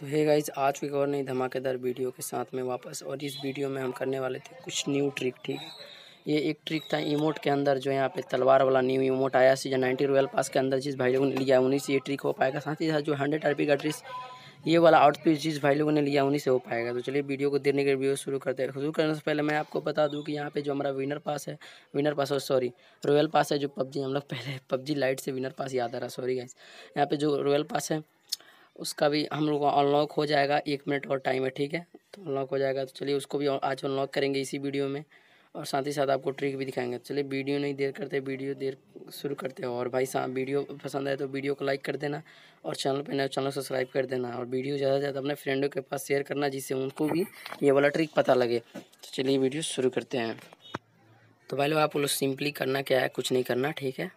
तो है गाइज आज भी और नई धमाकेदार वीडियो के साथ में वापस और इस वीडियो में हम करने वाले थे कुछ न्यू ट्रिक ठीक है ये एक ट्रिक था इमोट के अंदर जो यहाँ पे तलवार वाला न्यू इमोट आया सीजन नाइन्टी रोयल पास के अंदर जिस भाई लोगों ने लिया उन्हीं से ये ट्रिक हो पाएगा साथ ही साथ जो हंड्रेड आर का ड्रेस ये वाला आउटफिट जिस भाई लोगों ने लिया उन्हीं से हो पाएगा तो चलिए वीडियो को देने के वीडियो शुरू करते हैं शुरू करने से पहले मैं आपको बता दूं कि यहाँ पे जो हमारा विनर पास है विनर पास और सॉरी रॉयल पास है जो पबजी हम लोग पहले पबजी लाइट से विनर पास याद आ रहा सॉरी गाइस यहाँ पे जो रॉयल पास है उसका भी हम लोग अनलॉक हो जाएगा एक मिनट और टाइम है ठीक है तो अनलॉक हो जाएगा तो चलिए उसको भी आज अनलॉक करेंगे इसी वीडियो में और साथ ही साथ आपको ट्रिक भी दिखाएंगे तो चलिए वीडियो नहीं देर करते वीडियो देर शुरू करते हैं और भाई साहब वीडियो पसंद आए तो वीडियो को लाइक कर देना और चैनल पर नए चैनल सब्सक्राइब कर देना और वीडियो ज़्यादा से ज़्यादा अपने फ्रेंडों के पास शेयर करना जिससे उनको भी ये वाला ट्रिक पता लगे तो चलिए वीडियो शुरू करते हैं तो भाई लोग आप लोग सिंपली करना क्या है कुछ नहीं करना ठीक है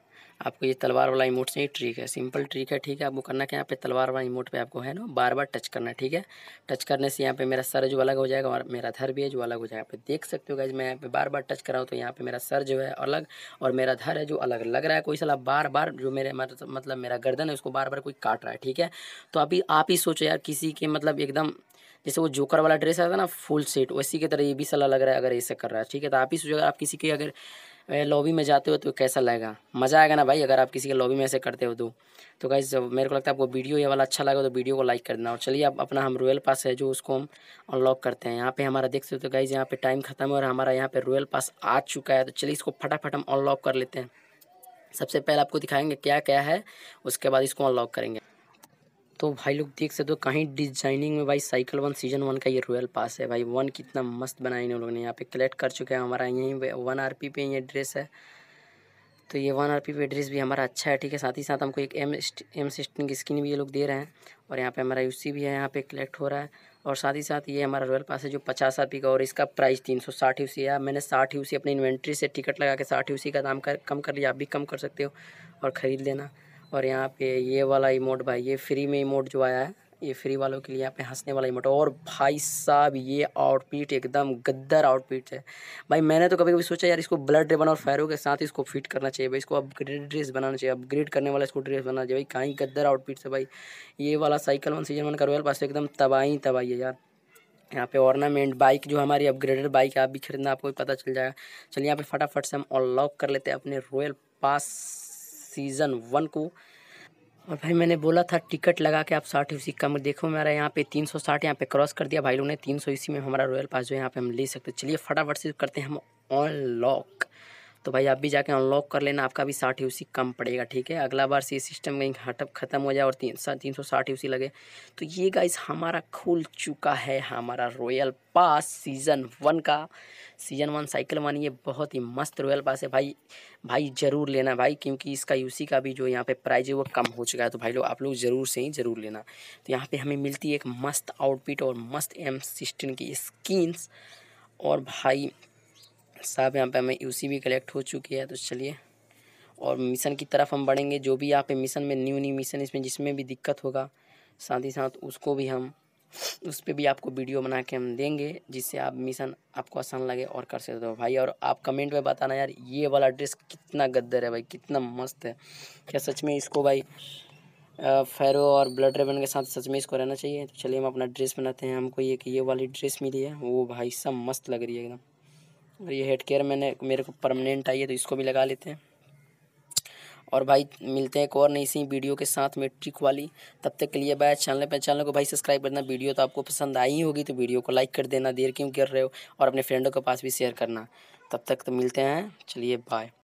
आपको ये तलवार वाला इमोट से ही ट्रिक है सिंपल ट्रिक है ठीक है आपको करना क्या यहाँ पे तलवार वाला इमोट पे आपको है ना बार बार टच करना ठीक है टच करने से यहाँ पे मेरा सर जो अलग हो जाएगा और मेरा धर भी है जो अलग हो जाएगा पे देख सकते हो गाइज मैं यहाँ पे बार बार टच कर रहा हूँ तो यहाँ पे मेरा सर जो है अलग और मेरा धर है जो अलग लग रहा है कोई सला बार बार जो मेरे मतलब मेरा गर्दन है उसको बार बार कोई काट रहा है ठीक है तो अभी आप ही सोचो यार किसी के मतलब एकदम जैसे वो जोकर वाला ड्रेस आता है ना फुल सेट वैसी की तरह ये भी सलाह लग रहा है अगर ऐसे कर रहा है ठीक है तो आप ही अगर आप किसी के अगर लॉबी में जाते हो तो कैसा लगेगा मज़ा आएगा ना भाई अगर आप किसी के लॉबी में ऐसे करते हो तो तो गाइज मेरे को लगता है आपको वीडियो ये वाला अच्छा लगा तो वीडियो को लाइक कर देना और चलिए आप अपना हम रोयल पास है जो उसको हम अनलॉक करते हैं यहाँ पे हमारा देख सकते हो तो गाइज यहाँ पे टाइम खत्म है और हमारा यहाँ पे रोयल पास आ चुका है तो चलिए इसको फटाफट हम अनलॉक कर लेते हैं सबसे पहले आपको दिखाएंगे क्या क्या है उसके बाद इसको अनलॉक करेंगे तो भाई लोग देख सकते हो कहीं डिजाइनिंग में भाई साइकिल वन सीजन वन का ये रॉयल पास है भाई वन कितना मस्त बनाया इन लोगों ने यहाँ पे कलेक्ट कर चुके हैं हमारा यहीं वन आर पी पे ये ड्रेस है तो ये वन आर पी पे ड्रेस भी हमारा अच्छा है ठीक है साथ ही साथ हमको एक एम एम सिस्टम की स्किन भी ये लोग दे रहे हैं और यहाँ पे हमारा यू भी है यहाँ पे कलेक्ट हो रहा है और साथ ही साथ ये हमारा रॉयल पास है जो पचास आर का और इसका प्राइस तीन सौ साठ यू है मैंने साठ यू अपनी इन्वेंट्री से टिकट लगा के साठ यू का दाम कर कम कर लिया आप भी कम कर सकते हो और ख़रीद लेना और यहाँ पे ये वाला इमोट भाई ये फ्री में इमोट जो आया है ये फ्री वालों के लिए यहाँ पे हंसने वाला इमोट और भाई साहब ये आउटपीट एकदम गद्दर आउटपीट है भाई मैंने तो कभी कभी सोचा यार इसको ब्लड रिबन और फैरो के साथ इसको फिट करना चाहिए भाई इसको अपग्रेड ड्रेस बनाना चाहिए अपग्रेड करने वाला इसको ड्रेस बनाना चाहिए भाई कहीं गद्दर आउटपीट है भाई ये वाला साइकिल वन सीजन वन करवाल पास एकदम तबाही तबाही है यार यहाँ पे ऑर्नामेंट बाइक जो हमारी अपग्रेडेड बाइक है आप भी खरीदना आपको भी पता चल जाएगा चलिए यहाँ पे फटाफट से हम अनलॉक कर लेते हैं अपने रॉयल पास सीज़न वन को और भाई मैंने बोला था टिकट लगा के आप साठ इसी कम देखो मेरा यहाँ पे तीन सौ साठ यहाँ पे क्रॉस कर दिया भाई लोग ने तीन सौ इसी में हमारा रॉयल पास जो है यहाँ पे हम ले सकते चलिए फटाफट से करते हैं हम ऑन लॉक तो भाई आप भी जाके अनलॉक कर लेना आपका भी साठ यू कम पड़ेगा ठीक है अगला बार से सिस्टम कहीं हटअप ख़त्म हो जाए और तीन सा तीन सौ साठ यू लगे तो ये गाइस हमारा खुल चुका है हमारा रॉयल पास सीज़न वन का सीज़न वन साइकिल वन ये बहुत ही मस्त रॉयल पास है भाई भाई ज़रूर लेना भाई क्योंकि इसका यूसी का भी जो यहाँ पे प्राइज है वो कम हो चुका है तो भाई लोग आप लोग ज़रूर से ही ज़रूर लेना तो यहाँ पे हमें मिलती है एक मस्त आउटफिट और मस्त एम सिस्टम की स्किन्स और भाई साहब यहाँ पे हमें यूसी भी कलेक्ट हो चुकी है तो चलिए और मिशन की तरफ हम बढ़ेंगे जो भी यहाँ पे मिशन में न्यू न्यू मिशन इसमें जिसमें भी दिक्कत होगा साथ ही साथ उसको भी हम उस पर भी आपको वीडियो बना के हम देंगे जिससे आप मिशन आपको आसान लगे और कर सकते हो भाई और आप कमेंट में बताना यार ये वाला ड्रेस कितना गद्दर है भाई कितना मस्त है क्या सच में इसको भाई फेरो और ब्लड रेबन के साथ सच में इसको रहना चाहिए तो चलिए हम अपना ड्रेस बनाते हैं हमको ये कि ये वाली ड्रेस मिली है वो भाई सब मस्त लग रही है एकदम और ये हेड केयर मैंने मेरे को परमानेंट आई है तो इसको भी लगा लेते हैं और भाई मिलते हैं एक और नई सी वीडियो के साथ मेट्रिक वाली तब तक के लिए बाय चैनल पर चैनल को भाई सब्सक्राइब करना वीडियो तो आपको पसंद आई होगी तो वीडियो को लाइक कर देना देर क्यों कर रहे हो और अपने फ्रेंडों के पास भी शेयर करना तब तक तो मिलते हैं चलिए बाय